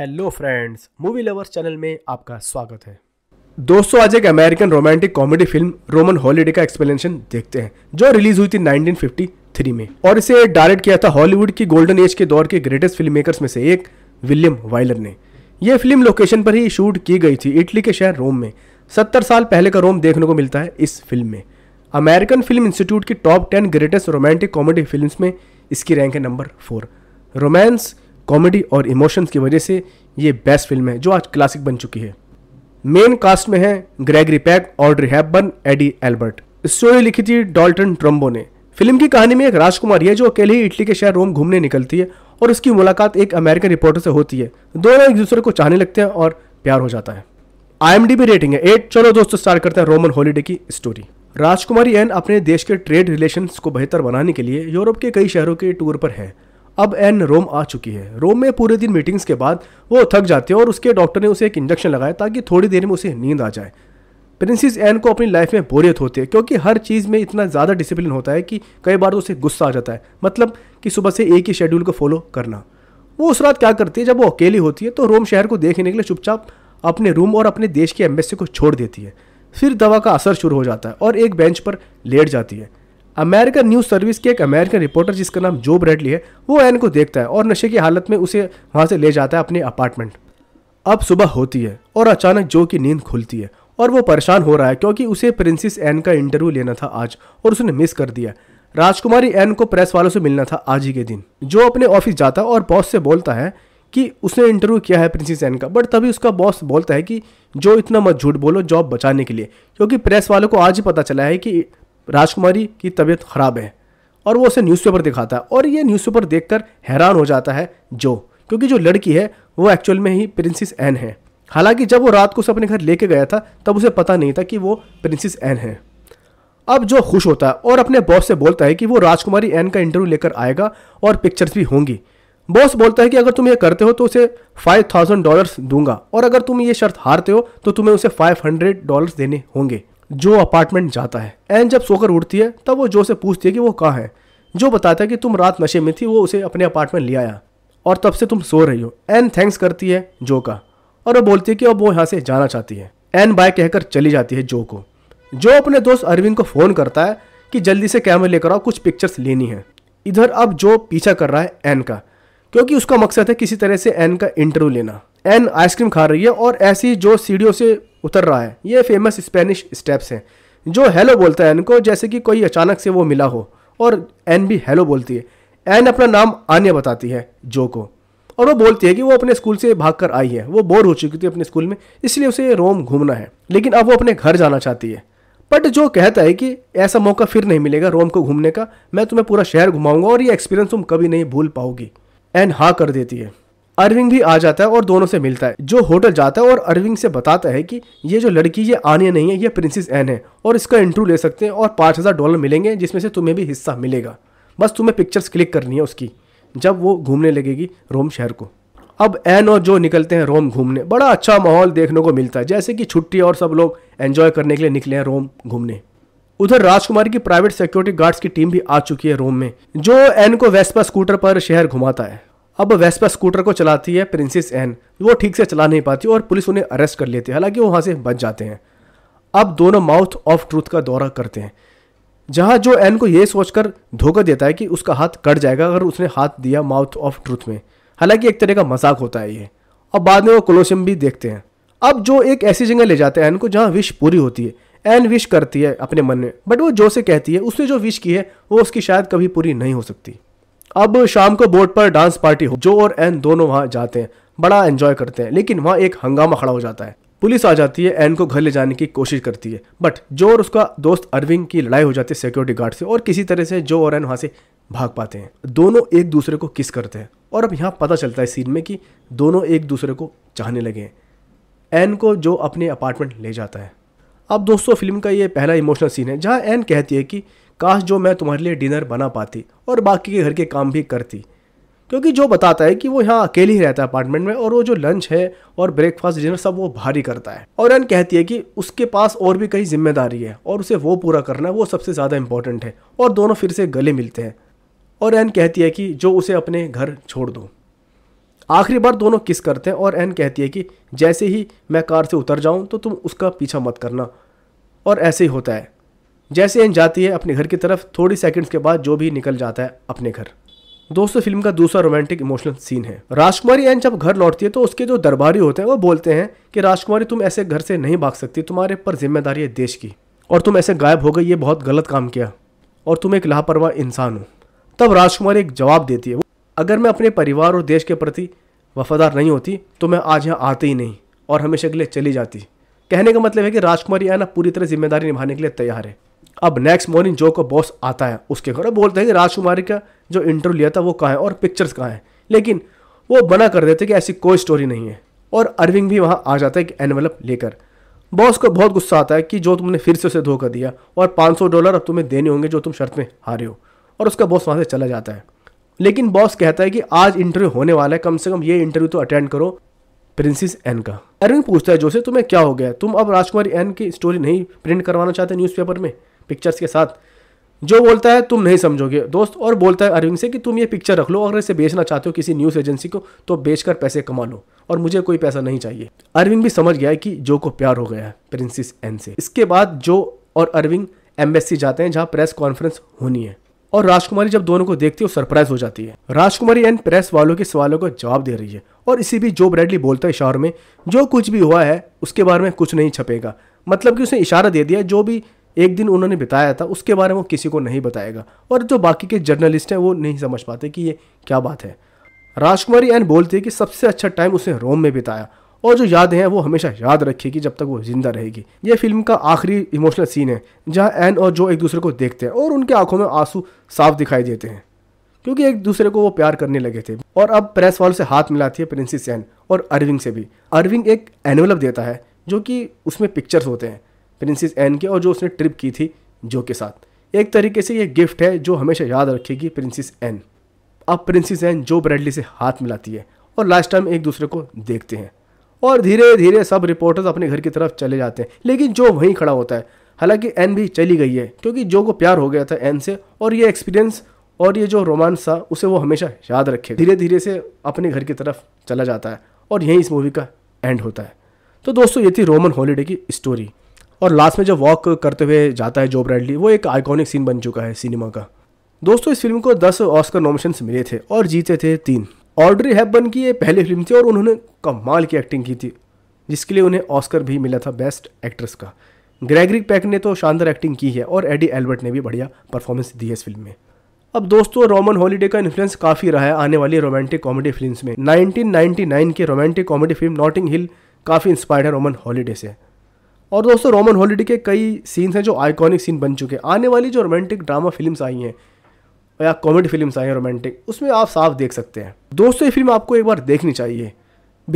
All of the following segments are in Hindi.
hello friends movie lovers channel में आपका स्वागत है दोस्तों आज एक American romantic comedy film Roman holiday का एक्सप्लेनेशन देखते हैं जो रिलीज हुई थी 1953 में और इसे डायरेक्ट किया था हॉलीवुड की गोल्डन एज के दौर के ग्रेटेस्ट फिल्म मेकर्स में से एक विलियम वाइलर ने यह फिल्म लोकेशन पर ही शूट की गई थी इटली के शहर रोम में सत्तर साल पहले का रोम देखने को मिलता है इस फिल्म में अमेरिकन फिल्म इंस्टीट्यूट की top ten greatest romantic comedy film में इसकी रैंक है नंबर फोर रोमांस कॉमेडी और इमोशंस की वजह से ये बेस्ट फिल्म है जो आज क्लासिक बन चुकी है मेन कास्ट में है Gregory Peck Audrey Hepburn Eddie Albert story लिखी थी डॉल्टन ट्रम्बो ने फिल्म की कहानी में एक राजकुमारी है जो अकेले ही इटली के शहर रोम घूमने निकलती है और उसकी मुलाकात एक अमेरिकन रिपोर्टर से होती है दोनों एक दूसरे को चाहने लगते हैं और प्यार हो जाता है आई रेटिंग है एट चलो दोस्तों स्टार्ट करते हैं रोमन हॉलीडे की स्टोरी राजकुमारी एन अपने देश के ट्रेड रिलेशंस को बेहतर बनाने के लिए यूरोप के कई शहरों के टूर पर है अब एन रोम आ चुकी है रोम में पूरे दिन मीटिंग्स के बाद वो थक जाती है और उसके डॉक्टर ने उसे एक इंजेक्शन लगाया ताकि थोड़ी देर में उसे नींद आ जाए प्रिंसेस एन को अपनी लाइफ में बोरियत होती है क्योंकि हर चीज़ में इतना ज़्यादा डिसिप्लिन होता है कि कई बार उसे गुस्सा आ जाता है मतलब कि सुबह से एक ही शेड्यूल को फॉलो करना वो उस रात क्या करती है जब वो अकेली होती है तो रोम शहर को देखने के लिए चुपचाप अपने रूम और अपने देश की एम्बेसी को छोड़ देती है फिर दवा का असर शुरू हो जाता है और एक बेंच पर लेट जाती है अमेरिकन न्यूज़ सर्विस के एक अमेरिकन रिपोर्टर जिसका नाम जो ब्रेडली है वो एन को देखता है और नशे की हालत में उसे वहाँ से ले जाता है अपने अपार्टमेंट अब सुबह होती है और अचानक जो की नींद खुलती है और वो परेशान हो रहा है क्योंकि उसे प्रिंसेस एन का इंटरव्यू लेना था आज और उसने मिस कर दिया राजकुमारी एन को प्रेस वालों से मिलना था आज ही के दिन जो अपने ऑफिस जाता है और बॉस से बोलता है कि उसने इंटरव्यू किया है प्रिंसेस एन का बट तभी उसका बॉस बोलता है कि जो इतना मत झूठ बोलो जॉब बचाने के लिए क्योंकि प्रेस वालों को आज ही पता चला है कि राजकुमारी की तबीयत ख़राब है और वो उसे न्यूज़पेपर दिखाता है और ये न्यूज़पेपर देखकर हैरान हो जाता है जो क्योंकि जो लड़की है वो एक्चुअल में ही प्रिंसेस एन है हालांकि जब वो रात को उसे अपने घर लेके गया था तब उसे पता नहीं था कि वो प्रिंसेस एन है अब जो खुश होता है और अपने बॉस से बोलता है कि वो राजकुमारी एन का इंटरव्यू लेकर आएगा और पिक्चर्स भी होंगी बॉस बोलता है कि अगर तुम ये करते हो तो उसे फाइव थाउजेंड डॉलर्स दूंगा और अगर तुम ये शर्त हारते हो तो तुम्हें उसे फाइव हंड्रेड डॉलर्स देने होंगे जो अपार्टमेंट जाता है एन जब सोकर उठती है तब वो जो से पूछती है कि वो कहाँ है जो बताता है कि तुम रात नशे में थी वो उसे अपने अपार्टमेंट ले आया और तब से तुम सो रही हो एन थैंक्स करती है जो का और वो बोलती है कि अब वो यहाँ से जाना चाहती है एन बाय कहकर चली जाती है जो को जो अपने दोस्त अरविंद को फ़ोन करता है कि जल्दी से कैमरा लेकर आओ कुछ पिक्चर्स लेनी है इधर अब जो पीछा कर रहा है एन का क्योंकि उसका मकसद है किसी तरह से एन का इंटरव्यू लेना एन आइसक्रीम खा रही है और ऐसी जो सीढ़ियों से उतर रहा है ये फेमस स्पेनिश स्टेप्स हैं जो हेलो बोलता है एन को जैसे कि कोई अचानक से वो मिला हो और एन भी हेलो बोलती है एन अपना नाम आनिया बताती है जो को और वो बोलती है कि वो अपने स्कूल से भाग कर आई है वो बोर हो चुकी थी अपने स्कूल में इसलिए उसे रोम घूमना है लेकिन अब वो अपने घर जाना चाहती है बट जो कहता है कि ऐसा मौका फिर नहीं मिलेगा रोम को घूमने का मैं तुम्हें पूरा शहर घुमाऊंगा और ये एक्सपीरियंस तुम कभी नहीं भूल पाओगी एन हाँ कर देती है अरविंद भी आ जाता है और दोनों से मिलता है जो होटल जाता है और अरविंद से बताता है कि ये जो लड़की ये आने नहीं है ये प्रिंसेस एन है और इसका इंटरव्यू ले सकते हैं और पाँच हज़ार डॉलर मिलेंगे जिसमें से तुम्हें भी हिस्सा मिलेगा बस तुम्हें पिक्चर्स क्लिक करनी है उसकी जब वो घूमने लगेगी रोम शहर को अब एन और जो निकलते हैं रोम घूमने बड़ा अच्छा माहौल देखने को मिलता है जैसे कि छुट्टी और सब लोग एन्जॉय करने के लिए निकले हैं रोम घूमने उधर राजकुमारी की प्राइवेट सिक्योरिटी गार्ड्स की टीम भी आ चुकी है रोम में जो एन को वेस्पा स्कूटर पर शहर घुमाता है अब वेस्पा स्कूटर को चलाती है प्रिंसेस एन वो ठीक से चला नहीं पाती और पुलिस उन्हें अरेस्ट कर लेती है हालांकि वो वहाँ से बच जाते हैं अब दोनों माउथ ऑफ ट्रूथ का दौरा करते हैं जहाँ जो एन को ये सोचकर धोखा देता है कि उसका हाथ कट जाएगा अगर उसने हाथ दिया माउथ ऑफ ट्रूथ में हालांकि एक तरह का मजाक होता है ये और बाद में वो कोलोशियम भी देखते हैं अब जो एक ऐसी जगह ले जाते हैं एन को जहाँ विश पूरी होती है एन विश करती है अपने मन में बट वो जो से कहती है उसने जो विश की है वो उसकी शायद कभी पूरी नहीं हो सकती अब शाम को बोट पर डांस पार्टी हो जो और एन दोनों वहाँ जाते हैं बड़ा एंजॉय करते हैं लेकिन वहाँ एक हंगामा खड़ा हो जाता है पुलिस आ जाती है एन को घर ले जाने की कोशिश करती है बट जो और उसका दोस्त अरविंद की लड़ाई हो जाती है सिक्योरिटी गार्ड से और किसी तरह से जो और एन वहाँ से भाग पाते हैं दोनों एक दूसरे को किस करते हैं और अब यहाँ पता चलता है सीन में कि दोनों एक दूसरे को चाहने लगे हैं एन को जो अपने अपार्टमेंट ले जाता है अब दोस्तों फिल्म का ये पहला इमोशनल सीन है जहाँ एन कहती है कि काश जो मैं तुम्हारे लिए डिनर बना पाती और बाकी के घर के काम भी करती क्योंकि जो बताता है कि वो यहाँ अकेले ही रहता है अपार्टमेंट में और वो जो लंच है और ब्रेकफास्ट डिनर सब वो भारी करता है और एन कहती है कि उसके पास और भी कई जिम्मेदारी है और उसे वो पूरा करना है वो सबसे ज़्यादा इंपॉर्टेंट है और दोनों फिर से गले मिलते हैं और एन कहती है कि जो उसे अपने घर छोड़ दो आखिरी बार दोनों किस करते हैं और एन कहती है कि जैसे ही मैं कार से उतर जाऊँ तो तुम उसका पीछा मत करना और ऐसे ही होता है जैसे एन जाती है अपने घर की तरफ थोड़ी सेकंड्स के बाद जो भी निकल जाता है अपने घर दोस्तों फिल्म का दूसरा रोमांटिक इमोशनल सीन है राजकुमारी एन जब घर लौटती है तो उसके जो दरबारी होते हैं वो बोलते हैं कि राजकुमारी तुम ऐसे घर से नहीं भाग सकती तुम्हारे पर जिम्मेदारी है देश की और तुम ऐसे गायब हो गई ये बहुत गलत काम किया और तुम एक लापरवाह इंसान हो तब राजकुमारी एक जवाब देती है अगर मैं अपने परिवार और देश के प्रति वफादार नहीं होती तो मैं आज यहाँ आती ही नहीं और हमेशा के लिए चली जाती कहने का मतलब है कि राजकुमारी आना पूरी तरह जिम्मेदारी निभाने के लिए तैयार है अब नेक्स्ट मॉर्निंग जो का बॉस आता है उसके घर बोलते हैं कि राजकुमारी का जो इंटरव्यू लिया था वो कहाँ है और पिक्चर्स कहाँ हैं लेकिन वो बना कर देते कि ऐसी कोई स्टोरी नहीं है और अरविंद भी वहाँ आ जाता है एक एनवलप लेकर बॉस को बहुत गुस्सा आता है कि जो तुमने फिर से उसे धोखा दिया और 500 डॉलर अब तुम्हें देने होंगे जो तुम शर्त में हारे हो और उसका बॉस वहाँ से चला जाता है लेकिन बॉस कहता है कि आज इंटरव्यू होने वाला है कम से कम ये इंटरव्यू तो अटेंड करो प्रिंसेस एन का अरविंद पूछता है जोसे तुम्हें क्या हो गया तुम अब राजकुमारी एन की स्टोरी नहीं प्रिंट करवाना चाहते न्यूज़पेपर में पिक्चर्स के साथ जो बोलता है तुम नहीं समझोगे दोस्त और बोलता है अरविंद से कि तुम ये पिक्चर रख लो अगर इसे बेचना चाहते हो किसी न्यूज़ एजेंसी को तो बेचकर पैसे कमा लो और मुझे कोई पैसा नहीं चाहिए अरविंद भी समझ गया है कि जो को प्यार हो गया है प्रिंसिस एन से इसके बाद जो और अरविंद एम्बेसी जाते हैं जहाँ प्रेस कॉन्फ्रेंस होनी है और राजकुमारी जब दोनों को देखती है सरप्राइज हो जाती है राजकुमारी एन प्रेस वालों के सवालों का जवाब दे रही है और इसी भी जो ब्रैडली बोलता है इशारों में जो कुछ भी हुआ है उसके बारे में कुछ नहीं छपेगा मतलब कि उसने इशारा दे दिया जो भी एक दिन उन्होंने बिताया था उसके बारे में वो किसी को नहीं बताएगा और जो बाकी के जर्नलिस्ट हैं वो नहीं समझ पाते कि ये क्या बात है राजकुमारी एन बोलती है कि सबसे अच्छा टाइम उसने रोम में बिताया और जो यादें हैं वो हमेशा याद रखेगी जब तक वो जिंदा रहेगी ये फिल्म का आखिरी इमोशनल सीन है जहाँ एन और जो एक दूसरे को देखते हैं और उनके आंखों में आंसू साफ दिखाई देते हैं क्योंकि एक दूसरे को वो प्यार करने लगे थे और अब प्रेस वालों से हाथ मिलाती है प्रिंसिस एन और अरविंग से भी अरविंग एक एनवलप देता है जो कि उसमें पिक्चर्स होते हैं प्रिंसेस एन के और जो उसने ट्रिप की थी जो के साथ एक तरीके से ये गिफ्ट है जो हमेशा याद रखेगी प्रिंसेस एन अब प्रिंसेस एन जो ब्रैडली से हाथ मिलाती है और लास्ट टाइम एक दूसरे को देखते हैं और धीरे धीरे सब रिपोर्टर्स अपने घर की तरफ चले जाते हैं लेकिन जो वहीं खड़ा होता है हालांकि एन भी चली गई है क्योंकि जो को प्यार हो गया था एन से और ये एक्सपीरियंस और ये जो रोमांस था उसे वो हमेशा याद रखे धीरे धीरे से अपने घर की तरफ चला जाता है और यहीं इस मूवी का एंड होता है तो दोस्तों ये थी रोमन हॉलीडे की स्टोरी और लास्ट में जब वॉक करते हुए जाता है जो ब्रैडली वो एक आइकॉनिक सीन बन चुका है सिनेमा का दोस्तों इस फिल्म को दस ऑस्कर नॉमिनेशन मिले थे और जीते थे तीन ऑर्डरी हैपबर्न की ये पहली फिल्म थी और उन्होंने कमाल की एक्टिंग की थी जिसके लिए उन्हें ऑस्कर भी मिला था बेस्ट एक्ट्रेस का ग्रेगरी पैक ने तो शानदार एक्टिंग की है और एडी एल्बर्ट ने भी बढ़िया परफॉर्मेंस दी है इस फिल्म में अब दोस्तों रोमन हॉलीडे का इन्फ्लुएंस काफ़ी रहा है आने वाली रोमांटिक कॉमेडी फिल्म्स में 1999 की romantic comedy film Notting Hill काफ़ी इंस्पायर्ड है रोमन हॉलीडे से और दोस्तों रोमन हॉलीडे के कई सीन्स हैं जो आइकॉनिक सीन बन चुके हैं आने वाली जो रोमांटिक ड्रामा फिल्म्स आई हैं या कॉमेडी फिल्म्स आई हैं रोमांटिक उसमें आप साफ देख सकते हैं दोस्तों ये फिल्म आपको एक बार देखनी चाहिए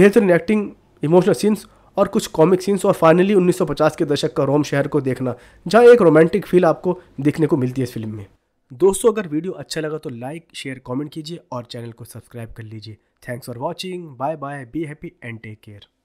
बेहतरीन एक्टिंग इमोशनल सीन्स और कुछ कॉमिक सीन्स और फाइनली 1950 के दशक का रोम शहर को देखना जहाँ एक रोमांटिक फील आपको देखने को मिलती है इस फिल्म में दोस्तों अगर वीडियो अच्छा लगा तो लाइक शेयर कमेंट कीजिए और चैनल को सब्सक्राइब कर लीजिए thanks for watching bye bye be happy and take care